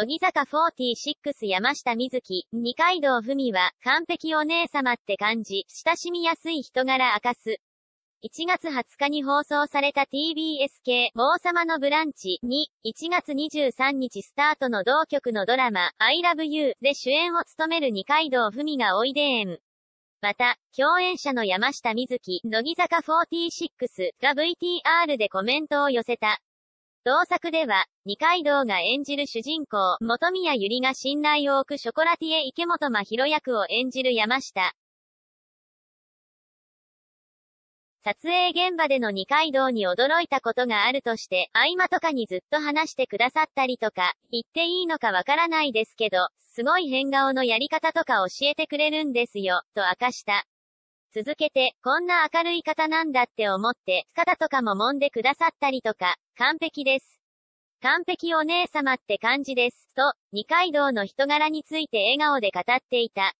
乃木坂46山下美月、二階堂ふみは、完璧お姉様って感じ、親しみやすい人柄明かす。1月20日に放送された TBS 系、王様のブランチに、1月23日スタートの同局のドラマ、I Love You で主演を務める二階堂ふみがおいでえん。また、共演者の山下美月、乃木坂46が VTR でコメントを寄せた。同作では、二階堂が演じる主人公、元宮ゆりが信頼を置くショコラティエ池本真宏役を演じる山下。撮影現場での二階堂に驚いたことがあるとして、合間とかにずっと話してくださったりとか、言っていいのかわからないですけど、すごい変顔のやり方とか教えてくれるんですよ、と明かした。続けて、こんな明るい方なんだって思って、肩とかも揉んでくださったりとか、完璧です。完璧お姉様って感じです。と、二階堂の人柄について笑顔で語っていた。